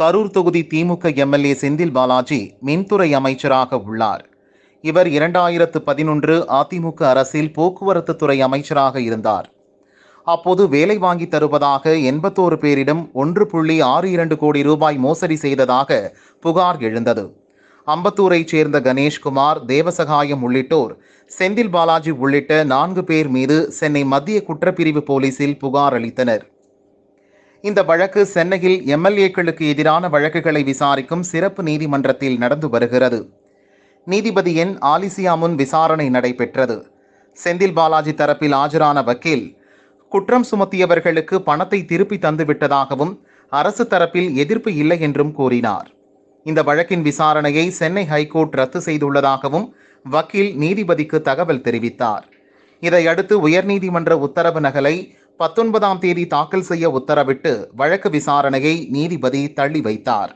கரூர் தொகுதி திமுக எம்எல்ஏ செந்தில் பாலாஜி மின்துறை அமைச்சராக உள்ளார் இவர் இரண்டாயிரத்து பதினொன்று அதிமுக அரசில் போக்குவரத்து துறை அமைச்சராக இருந்தார் அப்போது வேலை வாங்கி தருவதாக எண்பத்தோரு பேரிடம் ஒன்று புள்ளி ஆறு இரண்டு கோடி ரூபாய் மோசடி செய்ததாக புகார் எழுந்தது அம்பத்தூரைச் சேர்ந்த கணேஷ்குமார் தேவசகாயம் உள்ளிட்டோர் செந்தில் பாலாஜி உள்ளிட்ட நான்கு பேர் மீது சென்னை மத்திய குற்றப்பிரிவு போலீசில் புகார் அளித்தனர் இந்த வழக்கு சென்னையில் எம்எல்ஏக்களுக்கு எதிரான வழக்குகளை விசாரிக்கும் சிறப்பு நீதிமன்றத்தில் நடந்து வருகிறது நீதிபதி என் ஆலிசியா முன் விசாரணை நடைபெற்றது செந்தில் பாலாஜி தரப்பில் ஆஜரான வக்கீல் குற்றம் சுமத்தியவர்களுக்கு பணத்தை திருப்பி தந்துவிட்டதாகவும் அரசு தரப்பில் எதிர்ப்பு இல்லை என்றும் கூறினார் இந்த வழக்கின் விசாரணையை சென்னை ஹைகோர்ட் ரத்து செய்துள்ளதாகவும் வக்கீல் நீதிபதிக்கு தகவல் தெரிவித்தார் இதையடுத்து உயர்நீதிமன்ற உத்தரவு நகலை பத்தொன்பதாம் தேதி தாக்கல் செய்ய உத்தரவிட்டு வழக்கு விசாரணையை நீதிபதி தள்ளி வைத்தார்